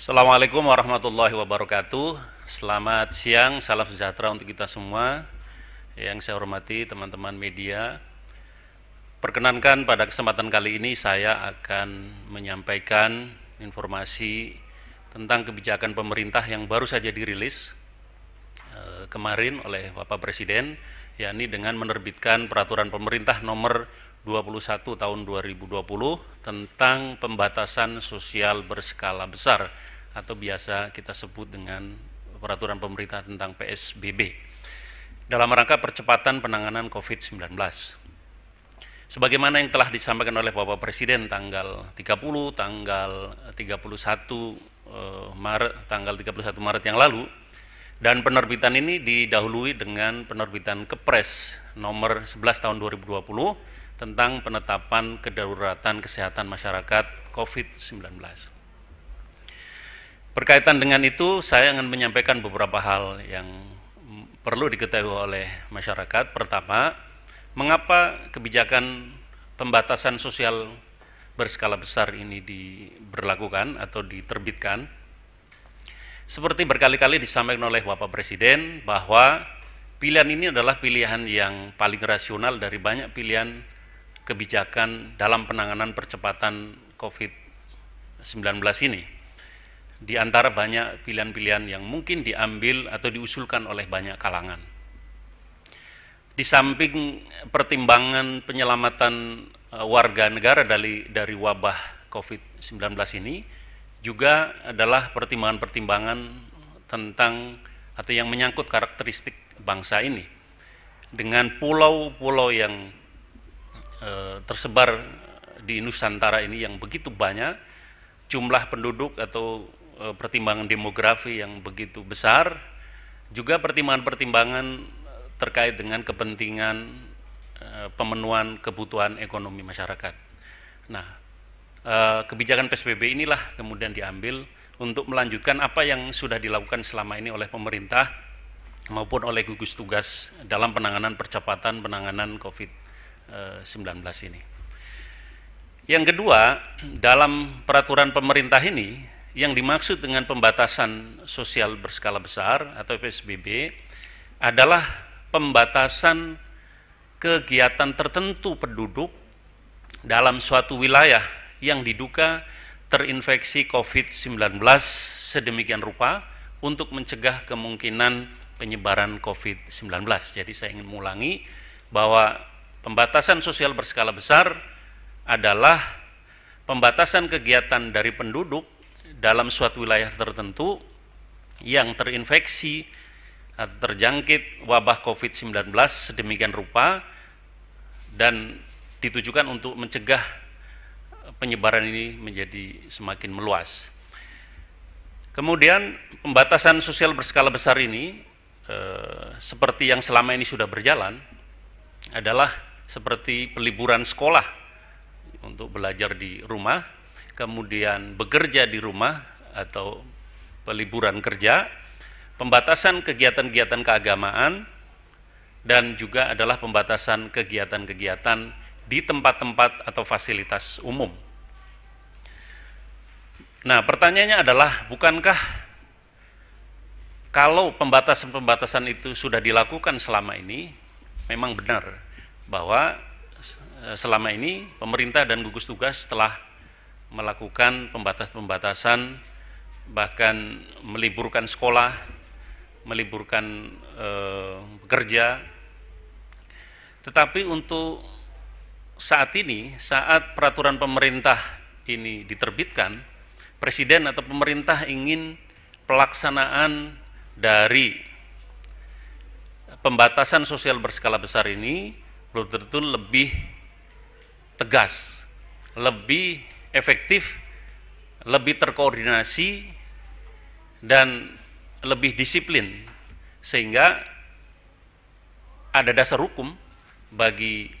Assalamualaikum warahmatullahi wabarakatuh. Selamat siang, salam sejahtera untuk kita semua. Yang saya hormati teman-teman media. Perkenankan pada kesempatan kali ini saya akan menyampaikan informasi tentang kebijakan pemerintah yang baru saja dirilis eh, kemarin oleh Bapak Presiden, yakni dengan menerbitkan peraturan pemerintah nomor 21 tahun 2020 tentang pembatasan sosial berskala besar atau biasa kita sebut dengan peraturan pemerintah tentang PSBB dalam rangka percepatan penanganan COVID-19. Sebagaimana yang telah disampaikan oleh Bapak Presiden tanggal 30, tanggal 31 eh, Maret, tanggal 31 Maret yang lalu, dan penerbitan ini didahului dengan penerbitan Kepres nomor 11 tahun 2020 tentang penetapan kedaruratan kesehatan masyarakat COVID-19. Berkaitan dengan itu, saya ingin menyampaikan beberapa hal yang perlu diketahui oleh masyarakat. Pertama, mengapa kebijakan pembatasan sosial berskala besar ini diberlakukan atau diterbitkan? Seperti berkali-kali disampaikan oleh Bapak Presiden bahwa pilihan ini adalah pilihan yang paling rasional dari banyak pilihan kebijakan dalam penanganan percepatan COVID-19 ini di antara banyak pilihan-pilihan yang mungkin diambil atau diusulkan oleh banyak kalangan. Di samping pertimbangan penyelamatan eh, warga negara dari dari wabah COVID-19 ini juga adalah pertimbangan-pertimbangan tentang atau yang menyangkut karakteristik bangsa ini dengan pulau-pulau yang e, tersebar di Nusantara ini yang begitu banyak jumlah penduduk atau Eh, pertimbangan demografi yang begitu besar, juga pertimbangan-pertimbangan eh, terkait dengan kepentingan eh, pemenuhan kebutuhan ekonomi masyarakat. Nah, kebijakan PSBB inilah kemudian diambil untuk melanjutkan apa yang sudah dilakukan selama ini oleh pemerintah maupun oleh gugus tugas dalam penanganan percepatan penanganan COVID-19 ini. Yang kedua, dalam peraturan pemerintah ini yang dimaksud dengan pembatasan sosial berskala besar atau PSBB adalah pembatasan kegiatan tertentu penduduk dalam suatu wilayah yang diduga terinfeksi COVID-19 sedemikian rupa untuk mencegah kemungkinan penyebaran COVID-19. Jadi saya ingin mengulangi bahwa pembatasan sosial berskala besar adalah pembatasan kegiatan dari penduduk dalam suatu wilayah tertentu yang terinfeksi atau eh, terjangkit wabah COVID-19 sedemikian rupa dan ditujukan untuk mencegah eh, penyebaran ini menjadi semakin meluas. Kemudian pembatasan sosial berskala besar ini eh, seperti yang selama ini sudah berjalan adalah seperti peliburan sekolah untuk belajar di rumah kemudian bekerja di rumah atau peliburan kerja, pembatasan kegiatan-kegiatan keagamaan, dan juga adalah pembatasan kegiatan-kegiatan di tempat-tempat atau fasilitas umum. Nah, pertanyaannya adalah, bukankah kalau pembatasan-pembatasan itu sudah dilakukan selama ini, memang benar bahwa eh, selama ini pemerintah dan gugus tugas telah melakukan pembatasan-pembatasan bahkan meliburkan sekolah, meliburkan e, bekerja. Tetapi untuk saat ini, saat peraturan pemerintah ini diterbitkan, presiden atau pemerintah ingin pelaksanaan dari pembatasan sosial berskala besar ini belum tentu lebih tegas, lebih efektif, lebih terkoordinasi, dan lebih disiplin, sehingga ada dasar hukum bagi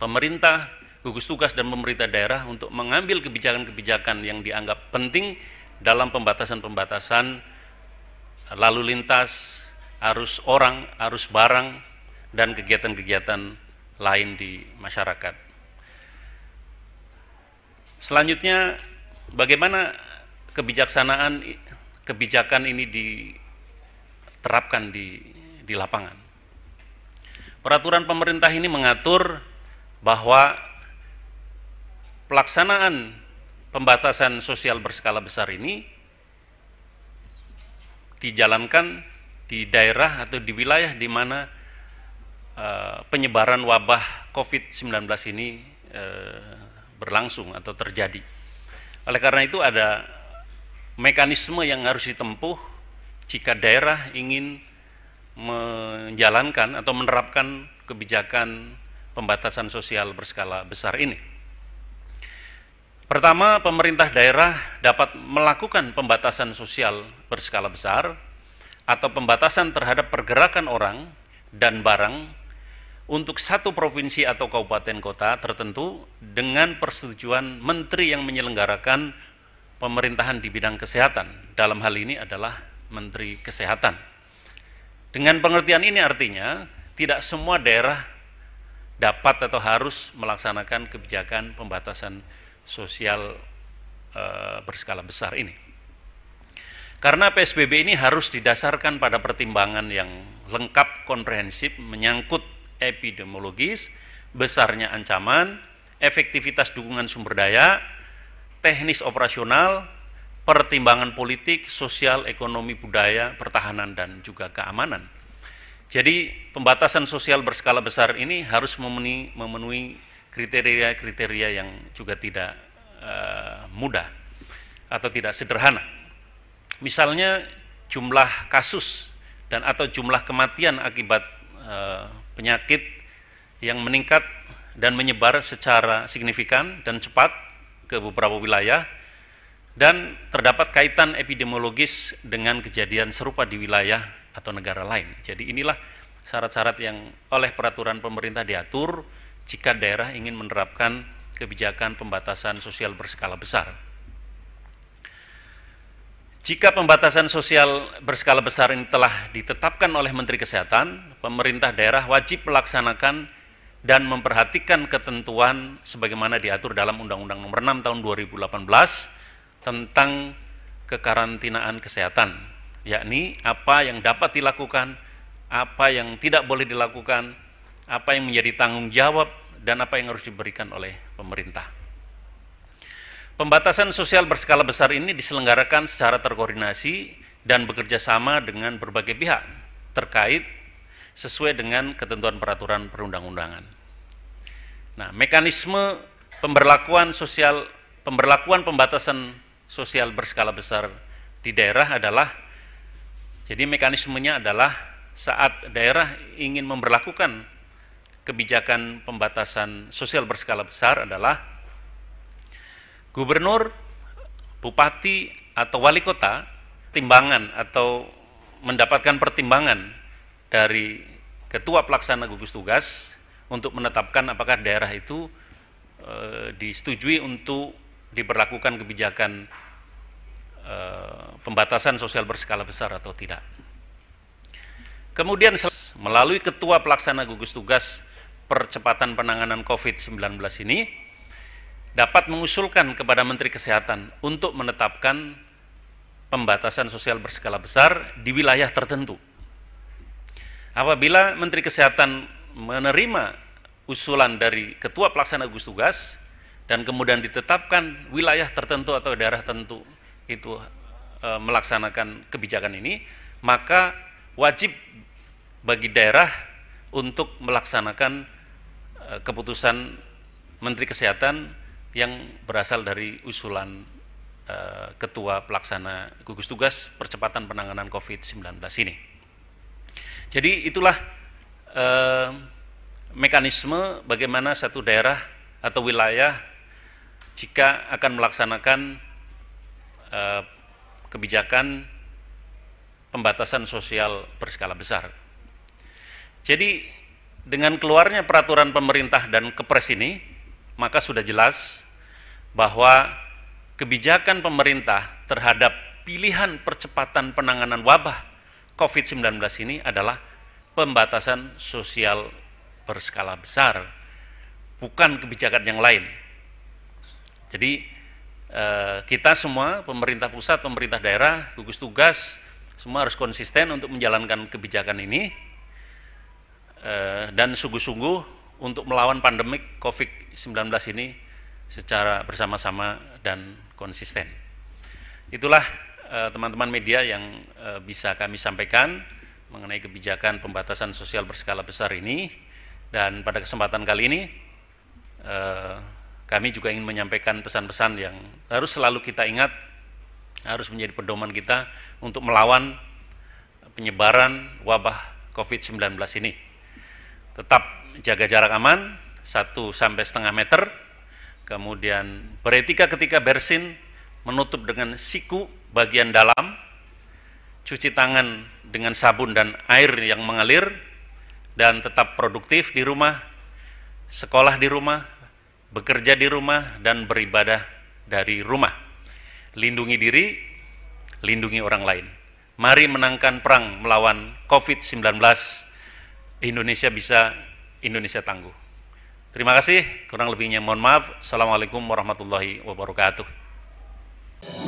pemerintah, gugus tugas, dan pemerintah daerah untuk mengambil kebijakan-kebijakan yang dianggap penting dalam pembatasan-pembatasan lalu lintas, arus orang, arus barang, dan kegiatan-kegiatan lain di masyarakat. Selanjutnya bagaimana kebijaksanaan kebijakan ini diterapkan di di lapangan. Peraturan pemerintah ini mengatur bahwa pelaksanaan pembatasan sosial berskala besar ini dijalankan di daerah atau di wilayah di mana e, penyebaran wabah COVID-19 ini e, berlangsung atau terjadi. Oleh karena itu ada mekanisme yang harus ditempuh jika daerah ingin menjalankan atau menerapkan kebijakan pembatasan sosial berskala besar ini. Pertama, pemerintah daerah dapat melakukan pembatasan sosial berskala besar atau pembatasan terhadap pergerakan orang dan barang untuk satu provinsi atau kabupaten kota tertentu dengan persetujuan menteri yang menyelenggarakan pemerintahan di bidang kesehatan. Dalam hal ini adalah menteri kesehatan. Dengan pengertian ini artinya tidak semua daerah dapat atau harus melaksanakan kebijakan pembatasan sosial e, berskala besar ini. Karena PSBB ini harus didasarkan pada pertimbangan yang lengkap, komprehensif, menyangkut epidemiologis, besarnya ancaman, efektivitas dukungan sumber daya, teknis operasional, pertimbangan politik, sosial, ekonomi, budaya, pertahanan, dan juga keamanan. Jadi pembatasan sosial berskala besar ini harus memenuhi, kriteria-kriteria yang juga tidak uh, mudah atau tidak sederhana. Misalnya jumlah kasus dan atau jumlah kematian akibat uh, penyakit yang meningkat dan menyebar secara signifikan dan cepat ke beberapa wilayah dan terdapat kaitan epidemiologis dengan kejadian serupa di wilayah atau negara lain. Jadi inilah syarat-syarat yang oleh peraturan pemerintah diatur jika daerah ingin menerapkan kebijakan pembatasan sosial berskala besar. Jika pembatasan sosial berskala besar ini telah ditetapkan oleh Menteri Kesehatan, pemerintah daerah wajib melaksanakan dan memperhatikan ketentuan sebagaimana diatur dalam Undang-Undang Nomor 6 Tahun 2018 tentang kekarantinaan kesehatan, yakni apa yang dapat dilakukan, apa yang tidak boleh dilakukan, apa yang menjadi tanggung jawab dan apa yang harus diberikan oleh pemerintah. Pembatasan sosial berskala besar ini diselenggarakan secara terkoordinasi dan bekerja sama dengan berbagai pihak terkait sesuai dengan ketentuan peraturan perundang-undangan. Nah, mekanisme pemberlakuan sosial pemberlakuan pembatasan sosial berskala besar di daerah adalah jadi mekanismenya adalah saat daerah ingin memberlakukan kebijakan pembatasan sosial berskala besar adalah gubernur, bupati, atau wali kota timbangan atau mendapatkan pertimbangan dari ketua pelaksana gugus tugas untuk menetapkan apakah daerah itu e, disetujui untuk diberlakukan kebijakan e, pembatasan sosial berskala besar atau tidak. Kemudian melalui ketua pelaksana gugus tugas percepatan penanganan COVID-19 ini dapat mengusulkan kepada Menteri Kesehatan untuk menetapkan pembatasan sosial berskala besar di wilayah tertentu. Apabila Menteri Kesehatan menerima usulan dari Ketua Pelaksana Gugus Tugas dan kemudian ditetapkan wilayah tertentu atau daerah tertentu itu e, melaksanakan kebijakan ini, maka wajib bagi daerah untuk melaksanakan e, keputusan Menteri Kesehatan yang berasal dari usulan uh, Ketua Pelaksana Gugus Tugas Percepatan Penanganan COVID-19 ini. Jadi itulah uh, mekanisme bagaimana satu daerah atau wilayah jika akan melaksanakan uh, kebijakan pembatasan sosial berskala besar. Jadi dengan keluarnya peraturan pemerintah dan kepres ini, maka sudah jelas bahwa kebijakan pemerintah terhadap pilihan percepatan penanganan wabah COVID-19 ini adalah pembatasan sosial berskala besar, bukan kebijakan yang lain. Jadi eh, kita semua, pemerintah pusat, pemerintah daerah, gugus tugas, semua harus konsisten untuk menjalankan kebijakan ini eh, dan sungguh-sungguh untuk melawan pandemik COVID-19 ini secara bersama-sama dan konsisten. Itulah eh, teman-teman media yang eh, bisa kami sampaikan mengenai kebijakan pembatasan sosial berskala besar ini dan pada kesempatan kali ini eh, kami juga ingin menyampaikan pesan-pesan yang harus selalu kita ingat harus menjadi pedoman kita untuk melawan penyebaran wabah COVID-19 ini. Tetap jaga jarak aman 1 sampai setengah meter, kemudian beretika ketika bersin, menutup dengan siku bagian dalam, cuci tangan dengan sabun dan air yang mengalir, dan tetap produktif di rumah, sekolah di rumah, bekerja di rumah, dan beribadah dari rumah. Lindungi diri, lindungi orang lain. Mari menangkan perang melawan COVID-19. Indonesia bisa Indonesia tangguh. Terima kasih, kurang lebihnya mohon maaf. Assalamualaikum warahmatullahi wabarakatuh.